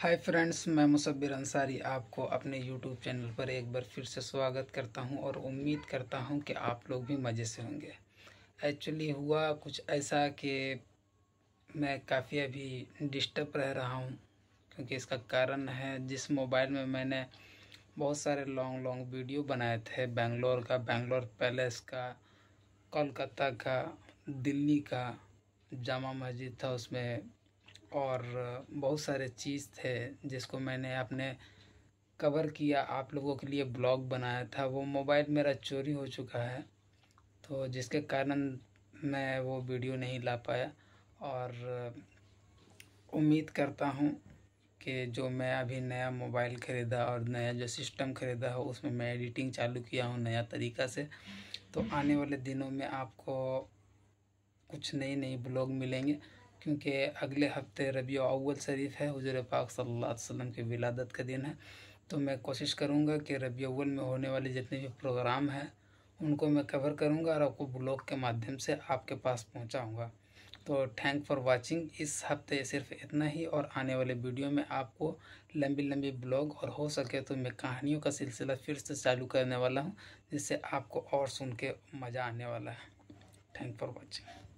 hi friends मैं मुसब्बिर अंसारी आपको अपने यूट्यूब चैनल पर एक बार फिर से स्वागत करता हूं और उम्मीद करता हूं कि आप लोग भी मज़े से होंगे एक्चुअली हुआ कुछ ऐसा कि मैं काफ़ी अभी डिस्टर्ब रह रहा हूं क्योंकि इसका कारण है जिस मोबाइल में मैंने बहुत सारे लॉन्ग लॉन्ग वीडियो बनाए थे बेंगलोर का बेंगलोर पैलेस का कोलकाता का दिल्ली का जामा मस्जिद था उसमें और बहुत सारे चीज़ थे जिसको मैंने अपने कवर किया आप लोगों के लिए ब्लॉग बनाया था वो मोबाइल मेरा चोरी हो चुका है तो जिसके कारण मैं वो वीडियो नहीं ला पाया और उम्मीद करता हूँ कि जो मैं अभी नया मोबाइल ख़रीदा और नया जो सिस्टम ख़रीदा हो उसमें मैं एडिटिंग चालू किया हूँ नया तरीका से तो आने वाले दिनों में आपको कुछ नई नई ब्लॉग मिलेंगे क्योंकि अगले हफ्ते रबी अव्वल शरीफ है हजूर पाक सल्लम की विलादत का दिन है तो मैं कोशिश करूँगा कि रबी अव्वल में होने वाले जितने भी प्रोग्राम हैं उनको मैं कवर करूँगा और आपको ब्लॉग के माध्यम से आपके पास पहुँचाऊँगा तो थैंक फॉर वाचिंग इस हफ्ते सिर्फ इतना ही और आने वाले वीडियो में आपको लंबी लंबी ब्लॉग और हो सके तो मैं कहानियों का सिलसिला फिर से चालू करने वाला हूँ जिससे आपको और सुन के मज़ा आने वाला है थैंक फॉर वॉचिंग